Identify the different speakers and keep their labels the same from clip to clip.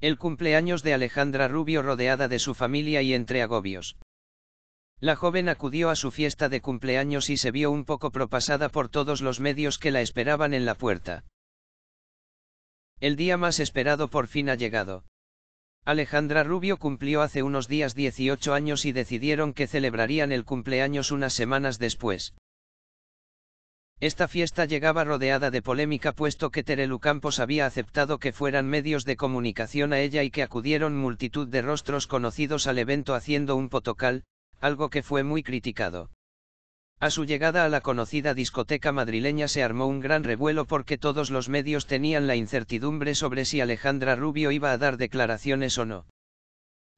Speaker 1: El cumpleaños de Alejandra Rubio rodeada de su familia y entre agobios. La joven acudió a su fiesta de cumpleaños y se vio un poco propasada por todos los medios que la esperaban en la puerta. El día más esperado por fin ha llegado. Alejandra Rubio cumplió hace unos días 18 años y decidieron que celebrarían el cumpleaños unas semanas después. Esta fiesta llegaba rodeada de polémica puesto que Terelu Campos había aceptado que fueran medios de comunicación a ella y que acudieron multitud de rostros conocidos al evento haciendo un potocal, algo que fue muy criticado. A su llegada a la conocida discoteca madrileña se armó un gran revuelo porque todos los medios tenían la incertidumbre sobre si Alejandra Rubio iba a dar declaraciones o no.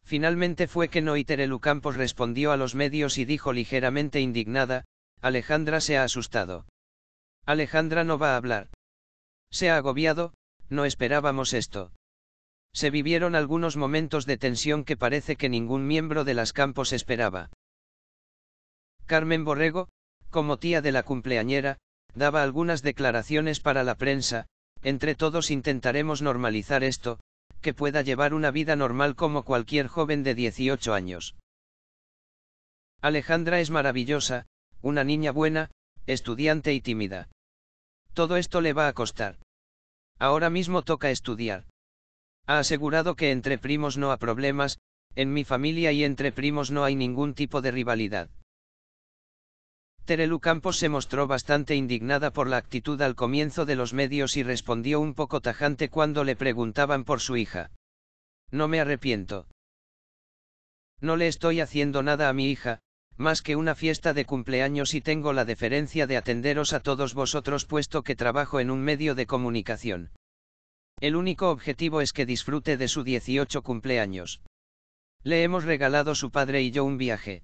Speaker 1: Finalmente fue que no y Terelu Campos respondió a los medios y dijo ligeramente indignada, Alejandra se ha asustado. Alejandra no va a hablar. Se ha agobiado, no esperábamos esto. Se vivieron algunos momentos de tensión que parece que ningún miembro de las campos esperaba. Carmen Borrego, como tía de la cumpleañera, daba algunas declaraciones para la prensa, entre todos intentaremos normalizar esto, que pueda llevar una vida normal como cualquier joven de 18 años. Alejandra es maravillosa, una niña buena, estudiante y tímida. Todo esto le va a costar. Ahora mismo toca estudiar. Ha asegurado que entre primos no ha problemas, en mi familia y entre primos no hay ningún tipo de rivalidad. Terelu Campos se mostró bastante indignada por la actitud al comienzo de los medios y respondió un poco tajante cuando le preguntaban por su hija. No me arrepiento. No le estoy haciendo nada a mi hija, más que una fiesta de cumpleaños y tengo la deferencia de atenderos a todos vosotros puesto que trabajo en un medio de comunicación. El único objetivo es que disfrute de su 18 cumpleaños. Le hemos regalado su padre y yo un viaje.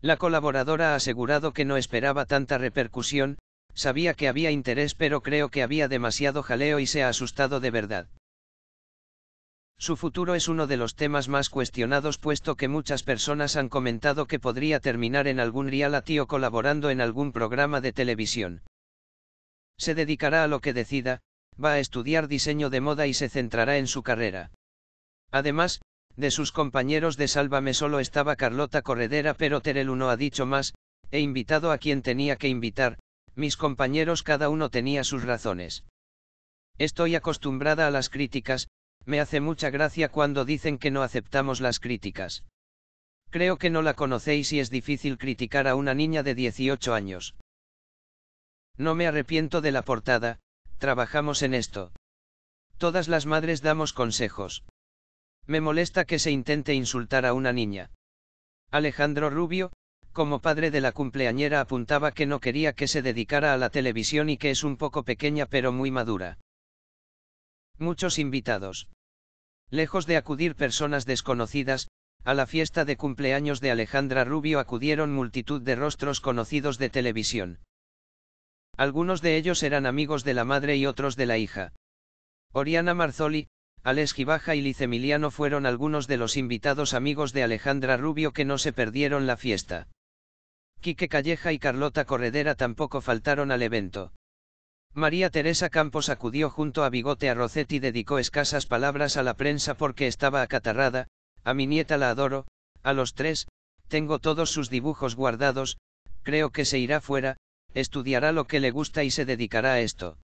Speaker 1: La colaboradora ha asegurado que no esperaba tanta repercusión, sabía que había interés pero creo que había demasiado jaleo y se ha asustado de verdad. Su futuro es uno de los temas más cuestionados puesto que muchas personas han comentado que podría terminar en algún reality o colaborando en algún programa de televisión. Se dedicará a lo que decida, va a estudiar diseño de moda y se centrará en su carrera. Además, de sus compañeros de Sálvame solo estaba Carlota Corredera pero Terelu no ha dicho más, he invitado a quien tenía que invitar, mis compañeros cada uno tenía sus razones. Estoy acostumbrada a las críticas, me hace mucha gracia cuando dicen que no aceptamos las críticas. Creo que no la conocéis y es difícil criticar a una niña de 18 años. No me arrepiento de la portada, trabajamos en esto. Todas las madres damos consejos. Me molesta que se intente insultar a una niña. Alejandro Rubio, como padre de la cumpleañera apuntaba que no quería que se dedicara a la televisión y que es un poco pequeña pero muy madura. Muchos invitados. Lejos de acudir personas desconocidas, a la fiesta de cumpleaños de Alejandra Rubio acudieron multitud de rostros conocidos de televisión. Algunos de ellos eran amigos de la madre y otros de la hija. Oriana Marzoli, Alex Gibaja y Liz Emiliano fueron algunos de los invitados amigos de Alejandra Rubio que no se perdieron la fiesta. Quique Calleja y Carlota Corredera tampoco faltaron al evento. María Teresa Campos acudió junto a Bigote a Rosetti y dedicó escasas palabras a la prensa porque estaba acatarrada, a mi nieta la adoro, a los tres, tengo todos sus dibujos guardados, creo que se irá fuera, estudiará lo que le gusta y se dedicará a esto.